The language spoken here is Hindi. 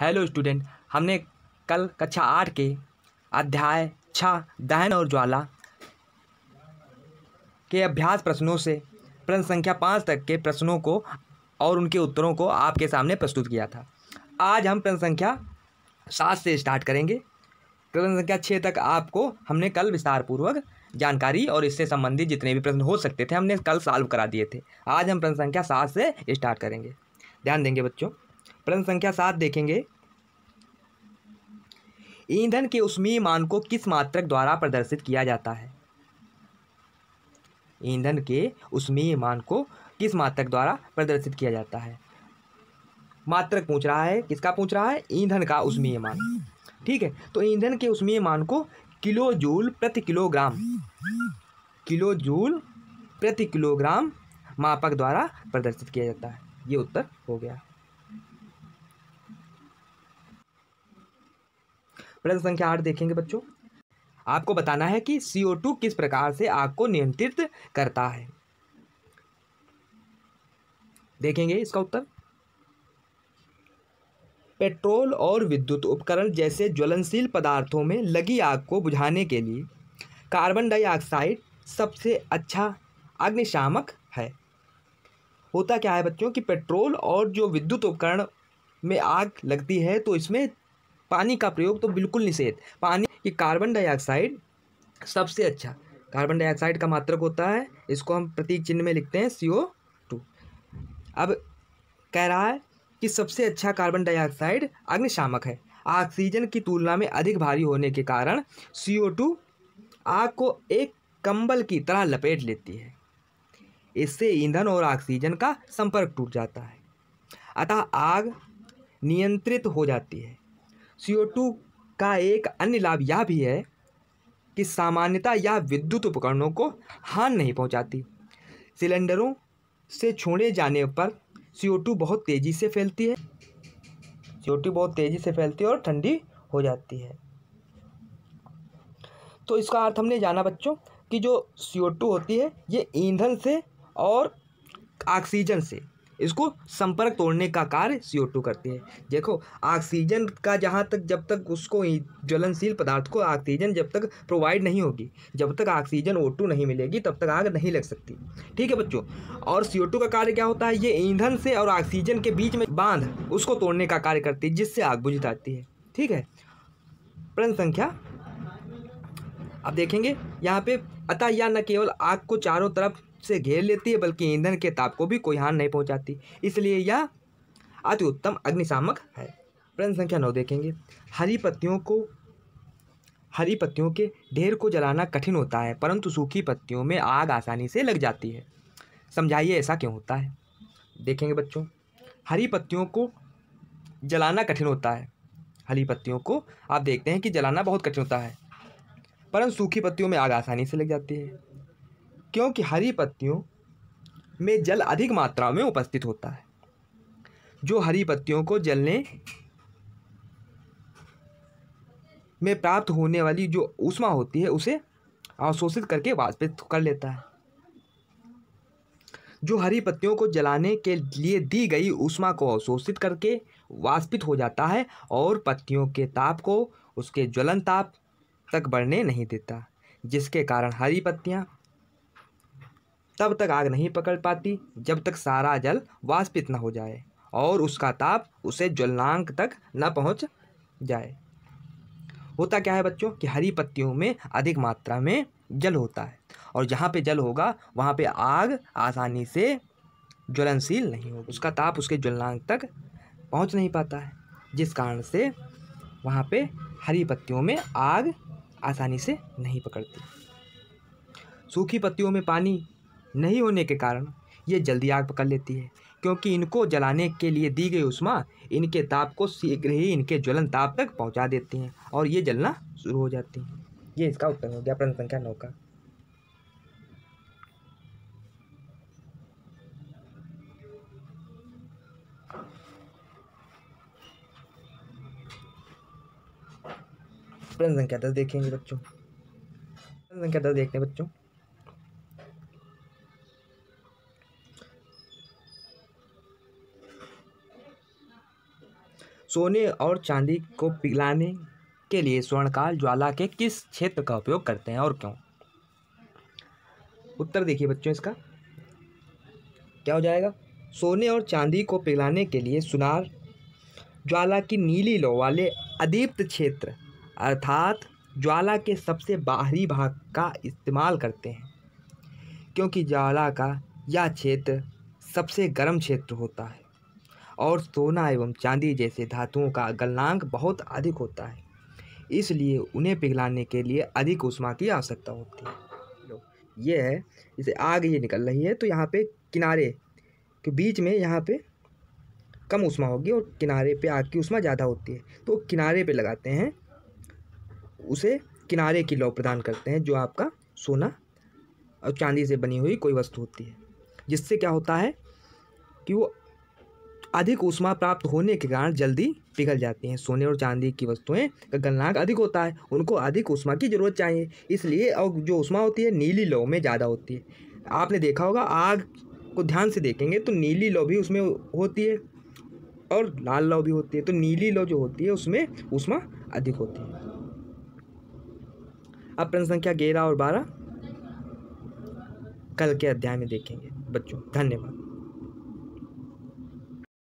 हेलो स्टूडेंट हमने कल कक्षा आठ के अध्याय छः दहन और ज्वाला के अभ्यास प्रश्नों से प्रश्न संख्या पाँच तक के प्रश्नों को और उनके उत्तरों को आपके सामने प्रस्तुत किया था आज हम प्रश्न संख्या सात से स्टार्ट करेंगे प्रश्न संख्या छः तक आपको हमने कल विस्तारपूर्वक जानकारी और इससे संबंधित जितने भी प्रश्न हो सकते थे हमने कल सॉल्व करा दिए थे आज हम प्रश्न संख्या सात से स्टार्ट करेंगे ध्यान देंगे बच्चों प्रश्न संख्या सात देखेंगे ईंधन के उष्मीय मान को किस मात्रक द्वारा प्रदर्शित किया जाता है ईंधन के उष्मीय मान को किस मात्रक द्वारा प्रदर्शित किया जाता है मात्रक पूछ रहा है किसका पूछ रहा है ईंधन का उष्मीय मान ठीक है तो ईंधन के उष्मीय मान को किलो जूल प्रति किलोग्राम किलो जूल प्रति किलोग्राम मापक द्वारा प्रदर्शित किया जाता है ये उत्तर हो गया प्रश्न संख्या आठ देखेंगे बच्चों आपको बताना है कि सी किस प्रकार से आग को नियंत्रित करता है देखेंगे इसका उत्तर पेट्रोल और विद्युत उपकरण जैसे ज्वलनशील पदार्थों में लगी आग को बुझाने के लिए कार्बन डाइऑक्साइड सबसे अच्छा अग्निशामक है होता क्या है बच्चों कि पेट्रोल और जो विद्युत उपकरण में आग लगती है तो इसमें पानी का प्रयोग तो बिल्कुल निषेध पानी की कार्बन डाइऑक्साइड सबसे अच्छा कार्बन डाइऑक्साइड का मात्रक होता है इसको हम प्रतीक चिन्ह में लिखते हैं सी ओ टू अब कह रहा है कि सबसे अच्छा कार्बन डाइऑक्साइड अग्निशामक है ऑक्सीजन की तुलना में अधिक भारी होने के कारण सी ओ टू आग को एक कंबल की तरह लपेट लेती है इससे ईंधन और ऑक्सीजन का संपर्क टूट जाता है अतः आग नियंत्रित हो जाती है सी का एक अन्य लाभ यह भी है कि सामान्यतः यह विद्युत उपकरणों को हान नहीं पहुंचाती सिलेंडरों से छोड़े जाने पर सी बहुत तेज़ी से फैलती है सी बहुत तेज़ी से फैलती है और ठंडी हो जाती है तो इसका अर्थ हमने जाना बच्चों कि जो सी होती है ये ईंधन से और ऑक्सीजन से इसको संपर्क तोड़ने का कार्य सी करती है देखो ऑक्सीजन का जहाँ तक जब तक उसको ज्वलनशील पदार्थ को ऑक्सीजन जब तक प्रोवाइड नहीं होगी जब तक ऑक्सीजन ओ नहीं मिलेगी तब तक आग नहीं लग सकती ठीक है बच्चों और सी का कार्य क्या होता है ये ईंधन से और ऑक्सीजन के बीच में बांध उसको तोड़ने का कार्य करती है जिससे आग बुझ जाती है ठीक है प्रश्न संख्या अब देखेंगे यहाँ पे अतः यह न केवल आग को चारों तरफ से घेर लेती है बल्कि ईंधन के ताप को भी कोई हान नहीं पहुंचाती इसलिए यह अति उत्तम अग्निशामक है प्रश्न संख्या नौ देखेंगे हरी पत्तियों को हरी पत्तियों के ढेर को जलाना कठिन होता है परंतु सूखी पत्तियों में आग आसानी से लग जाती है समझाइए ऐसा क्यों होता है देखेंगे बच्चों हरी पत्तियों को जलाना कठिन होता है हरी पत्तियों को आप देखते हैं कि जलाना बहुत कठिन होता है परंतु सूखी पत्तियों में आग आसानी से लग जाती है क्योंकि हरी पत्तियों में जल अधिक मात्रा में उपस्थित होता है जो हरी पत्तियों को जलने में प्राप्त होने वाली जो ऊष्मा होती है उसे अवशोषित करके वाष्पित कर लेता है जो हरी पत्तियों को जलाने के लिए दी गई ऊष्मा को अवशोषित करके वाष्पित हो जाता है और पत्तियों के ताप को उसके ज्वलन ताप तक बढ़ने नहीं देता जिसके कारण हरी पत्तियाँ तब तक आग नहीं पकड़ पाती जब तक सारा जल वाष्पित न हो जाए और उसका ताप उसे ज्वलनांक तक न पहुंच जाए होता क्या है बच्चों कि हरी पत्तियों में अधिक मात्रा में जल होता है और जहाँ पे जल होगा वहाँ पे आग आसानी से ज्वलनशील नहीं होगी उसका ताप उसके ज्वलनांक तक पहुँच नहीं पाता है जिस कारण से वहाँ पे हरी पत्तियों में आग आसानी से नहीं पकड़ती सूखी पत्तियों में पानी नहीं होने के कारण ये जल्दी आग पकड़ लेती है क्योंकि इनको जलाने के लिए दी गई उष्मा इनके ताप को शीघ्र ही इनके ज्वलन ताप तक पहुंचा देती हैं और ये जलना शुरू हो जाती हैं ये इसका उत्तर हो गया प्रश्न संख्या नौ का प्रश्न संख्या दस देखेंगे बच्चों प्रश्न संख्या दस देखते हैं बच्चों सोने और चांदी को पिघलाने के लिए स्वर्णकाल ज्वाला के किस क्षेत्र का उपयोग करते हैं और क्यों उत्तर देखिए बच्चों इसका क्या हो जाएगा सोने और चांदी को पिघलाने के लिए सुनार ज्वाला की नीली लो वाले अदीप्त क्षेत्र अर्थात ज्वाला के सबसे बाहरी भाग का इस्तेमाल करते हैं क्योंकि ज्वाला का यह क्षेत्र सबसे गर्म क्षेत्र होता है और सोना एवं चांदी जैसे धातुओं का गलनांक बहुत अधिक होता है इसलिए उन्हें पिघलाने के लिए अधिक उष्मा की आवश्यकता होती है लो ये है जैसे आग ये निकल रही है तो यहाँ पे किनारे के बीच में यहाँ पे कम उष्मा होगी और किनारे पे आग की उष्मा ज़्यादा होती है तो किनारे पे लगाते हैं उसे किनारे की लौ प्रदान करते हैं जो आपका सोना और चांदी से बनी हुई कोई वस्तु होती है जिससे क्या होता है कि वो अधिक ऊष्मा प्राप्त होने के कारण जल्दी पिघल जाती हैं सोने और चांदी की वस्तुएं का गलनांक अधिक होता है उनको अधिक ऊष्मा की ज़रूरत चाहिए इसलिए और जो ऊष्मा होती है नीली लौ में ज़्यादा होती है आपने देखा होगा आग को ध्यान से देखेंगे तो नीली लौ भी उसमें होती है और लाल लौ भी होती है तो नीली लौ जो होती है उसमें ऊष्मा अधिक होती है अब प्रश्न संख्या ग्यारह और बारह कल के अध्याय में देखेंगे बच्चों धन्यवाद